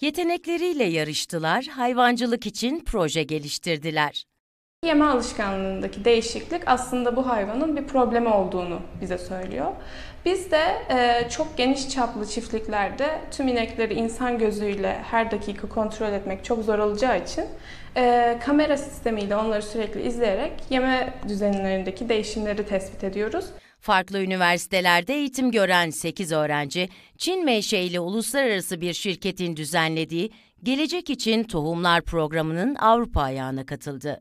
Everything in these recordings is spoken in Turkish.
Yetenekleriyle yarıştılar, hayvancılık için proje geliştirdiler. Yeme alışkanlığındaki değişiklik aslında bu hayvanın bir problemi olduğunu bize söylüyor. Biz de e, çok geniş çaplı çiftliklerde tüm inekleri insan gözüyle her dakika kontrol etmek çok zor olacağı için e, kamera sistemiyle onları sürekli izleyerek yeme düzenlerindeki değişimleri tespit ediyoruz. Farklı üniversitelerde eğitim gören 8 öğrenci, Çin menşeili uluslararası bir şirketin düzenlediği Gelecek İçin Tohumlar programının Avrupa ayağına katıldı.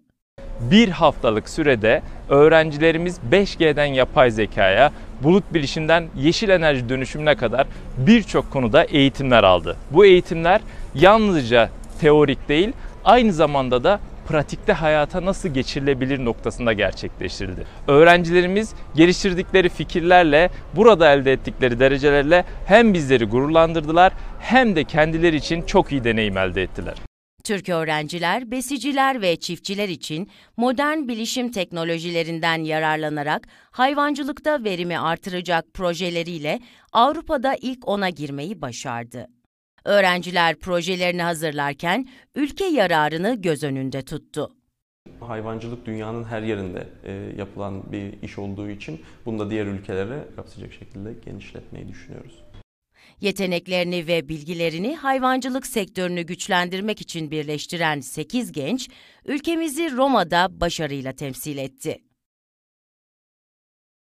Bir haftalık sürede öğrencilerimiz 5G'den yapay zekaya, bulut bilişimden yeşil enerji dönüşümüne kadar birçok konuda eğitimler aldı. Bu eğitimler yalnızca teorik değil, aynı zamanda da pratikte hayata nasıl geçirilebilir noktasında gerçekleştirildi. Öğrencilerimiz geliştirdikleri fikirlerle, burada elde ettikleri derecelerle hem bizleri gururlandırdılar hem de kendileri için çok iyi deneyim elde ettiler. Türk öğrenciler, besiciler ve çiftçiler için modern bilişim teknolojilerinden yararlanarak hayvancılıkta verimi artıracak projeleriyle Avrupa'da ilk ona girmeyi başardı. Öğrenciler projelerini hazırlarken ülke yararını göz önünde tuttu. Hayvancılık dünyanın her yerinde e, yapılan bir iş olduğu için bunu da diğer ülkelere kapsayacak şekilde genişletmeyi düşünüyoruz. Yeteneklerini ve bilgilerini hayvancılık sektörünü güçlendirmek için birleştiren 8 genç ülkemizi Roma'da başarıyla temsil etti.